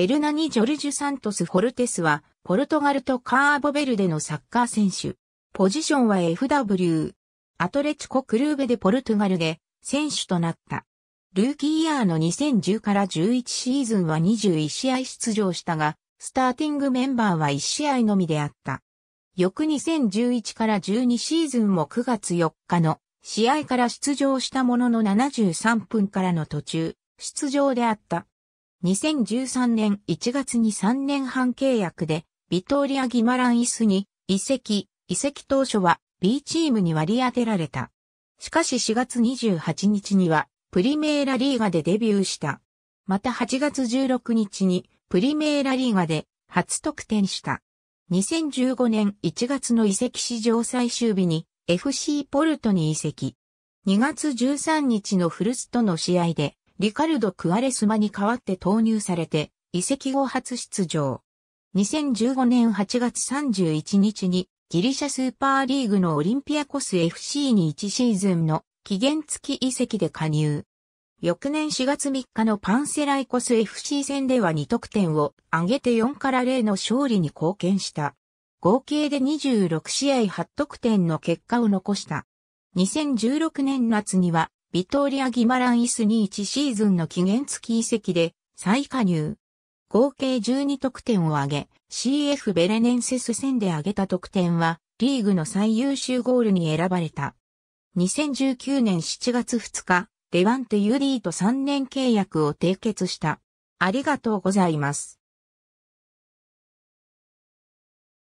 エルナニ・ジョルジュ・サントス・フォルテスは、ポルトガルとカーボベルデのサッカー選手。ポジションは FW。アトレチコ・クルーベでポルトガルで選手となった。ルーキーイヤーの2010から11シーズンは21試合出場したが、スターティングメンバーは1試合のみであった。翌2011から12シーズンも9月4日の試合から出場したものの73分からの途中、出場であった。2013年1月に3年半契約で、ビトーリア・ギマランイスに移籍、移籍当初は B チームに割り当てられた。しかし4月28日にはプリメーラリーガでデビューした。また8月16日にプリメーラリーガで初得点した。2015年1月の移籍史上最終日に FC ポルトに移籍。2月13日のフルスとの試合でリカルド・クアレスマに代わって投入されて、移籍後初出場。2015年8月31日にギリシャスーパーリーグのオリンピアコス FC に1シーズンの期限付き移籍で加入。翌年4月3日のパンセライコス FC 戦では2得点を挙げて4から0の勝利に貢献した。合計で26試合8得点の結果を残した。2016年夏にはビトーリア・ギマランイスに1シーズンの期限付き移籍で再加入。合計12得点を挙げ、CF ベレネンセス戦で挙げた得点は、リーグの最優秀ゴールに選ばれた。2019年7月2日、レワンテリーと3年契約を締結した。ありがとうございます。